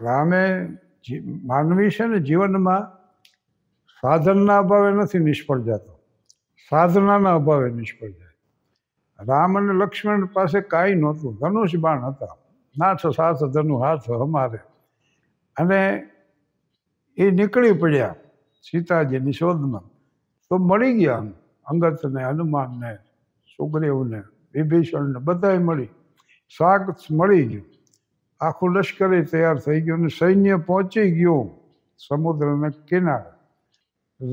રામે માનવી છે ને જીવનમાં સાધનના અભાવે નથી નિષ્ફળ જતો સાધનાના અભાવે નિષ્ફળ જાય રામ અને લક્ષ્મણ પાસે કાંઈ નહોતું ધનુષ બાણ હતા નાથ સાથ ધનુ હાથ અમારે અને એ નીકળી પડ્યા સીતાજીની શોધમાં તો મળી ગયા અંગતને હનુમાનને સુગ્રીવને વિભીષણને બધાએ મળી શાક મળી ગયું આખું લશ્કરી તૈયાર થઈ ગયું અને સૈન્ય પહોંચી ગયું સમુદ્રના કિનારે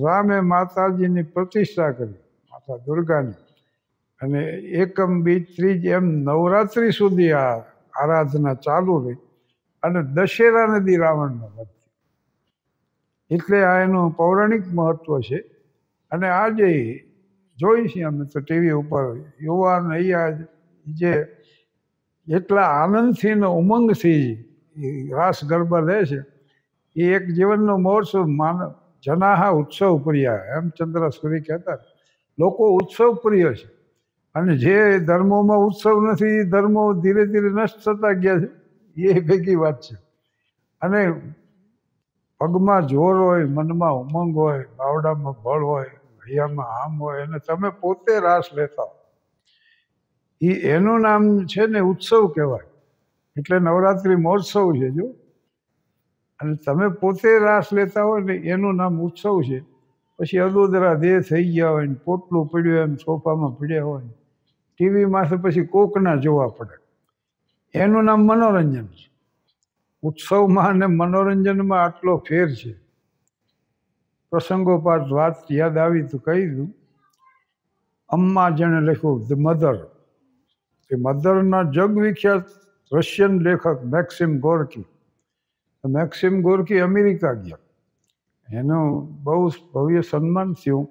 રામે માતાજીની પ્રતિષ્ઠા કરી માતા દુર્ગાની અને એકમ બી ત્રીજ એમ નવરાત્રી સુધી આ આરાધના ચાલુ રહી અને દશેરા નદી રાવણનો વધ એટલે આ એનું પૌરાણિક મહત્વ છે અને આજે જોઈ છીએ અમે તો ટીવી ઉપર યુવાન અહીંયા જે એટલા આનંદથી ને ઉમંગથી રાસ ગરબા લે છે એ એક જીવનનો મહોત્સવ માનવ જનાહા ઉત્સવ પ્રિય હેમચંદ્ર સૂરી કહેતા લોકો ઉત્સવ પ્રિય છે અને જે ધર્મોમાં ઉત્સવ નથી એ ધર્મો ધીરે ધીરે નષ્ટ થતા ગયા છે એ ભેગી વાત છે અને પગમાં જોર હોય મનમાં ઉમંગ હોય બાવડામાં બળ હોય હૈયામાં આમ હોય અને તમે પોતે રાસ લેતા હો એ એનું નામ છે ને ઉત્સવ કહેવાય એટલે નવરાત્રિ મહોત્સવ છે જો અને તમે પોતે રાસ લેતા હોય ને એનું નામ ઉત્સવ છે પછી અદોદરા દેહ થઈ ગયા હોય ને પોટલું પડ્યું એમ સોફામાં પડ્યા હોય ટીવીમાંથી પછી કોકના જોવા પડે એનું નામ મનોરંજન છે ઉત્સવમાં અને મનોરંજનમાં આટલો ફેર છે પ્રસંગોપાત વાત યાદ આવી તો કહી દઉં અમ્મા જેણે લખ્યું ધ મધર કે મદરના જગવિખ્યાત રશિયન લેખક Maxim Gorky Maxim Gorky America ગયા એનું બહુ ભવ્ય સન્માન થયું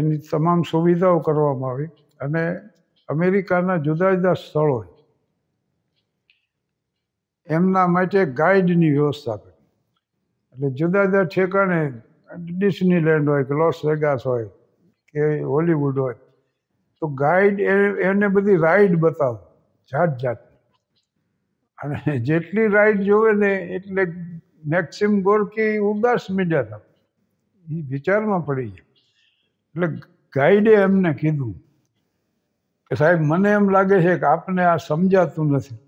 એની તમામ સુવિધાઓ કરવામાં આવી અને અમેરિકાના જુદા જુદા સ્થળોએ એમના માટે ગાઈડની વ્યવસ્થા કરી એટલે જુદા જુદા ઠેકાણે ડિઝનીલેન્ડ હોય કે લોસ વેગાસ હોય કે હોલીવુડ હોય તો ગાઈડ એને બધી રાઈડ બતાવો જાત જાત અને જેટલી રાઈડ જોવે ને એટલે મેક્સિમ ગોરકી ઉદાસ મીડ્યા એ વિચારમાં પડી ગયા એટલે ગાઈડે એમને કીધું કે સાહેબ મને એમ લાગે છે કે આપને આ સમજાતું નથી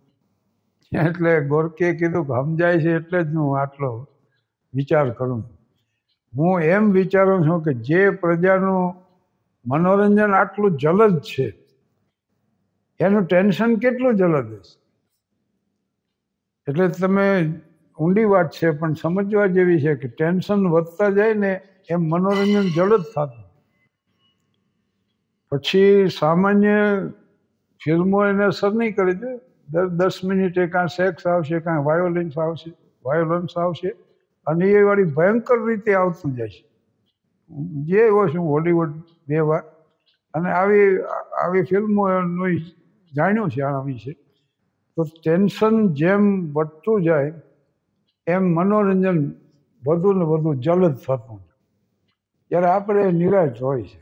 એટલે ગોરકીએ કીધું કે સમજાય છે એટલે જ હું આટલો વિચાર કરું હું એમ વિચારું છું કે જે પ્રજાનું મનોરંજન આટલું જલદ છે એનું ટેન્શન કેટલું જલદ હશે એટલે તમે ઊંડી વાત છે પણ સમજવા જેવી છે કે ટેન્શન વધતા જાય ને એમ મનોરંજન જલદ થતું પછી સામાન્ય ફિલ્મો એને અસર નહીં કરી દે દર દસ મિનિટે કાં સેક્સ આવશે કાંઈ વાયોલિન્સ આવશે વાયોલન્સ આવશે અને એ વાળી ભયંકર રીતે આવતું જાય છે જે હોય હું હોલીવુડ દેવા અને આવી આવી ફિલ્મોનું જાણ્યું છે આના વિશે તો ટેન્શન જેમ વધતું જાય એમ મનોરંજન વધુ ને વધુ જલદ થતું જ્યારે આપણે નિરાશ હોય છે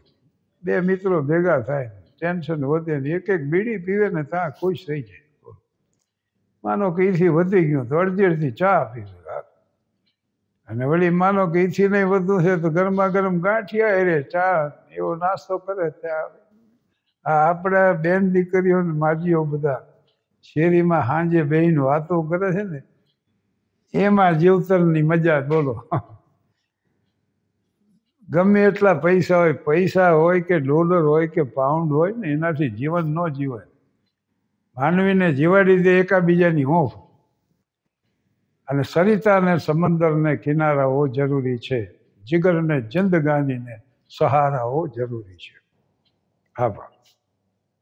બે મિત્રો ભેગા થાય ટેન્શન વધે ને એક એક બીડી પીવે ને ત્યાં ખુશ થઈ જાય માનો કે એથી વધી ગયું તો અડધી અડધી ચા પીવે અને વળી માનો કે ઈથી નહીં વધુ છે તો ગરમા ગરમ ગાંઠિયા રે ચા એવો નાસ્તો કરે ત્યાં આ આપણા બેન દીકરીઓને માજીઓ બધા શેરીમાં સાંજે બેન વાતો કરે છે ને એમાં જીવતરની મજા બોલો ગમે એટલા પૈસા હોય પૈસા હોય કે ડોલર હોય કે પાઉન્ડ હોય ને એનાથી જીવન ન જીવાય માનવીને જીવાડી દે એકાબીજાની હોંફ અને સરિતાને સમંદરને કિનારાઓ જરૂરી છે જીગરને જિંદગાનીને સહારાઓ જરૂરી છે આભાર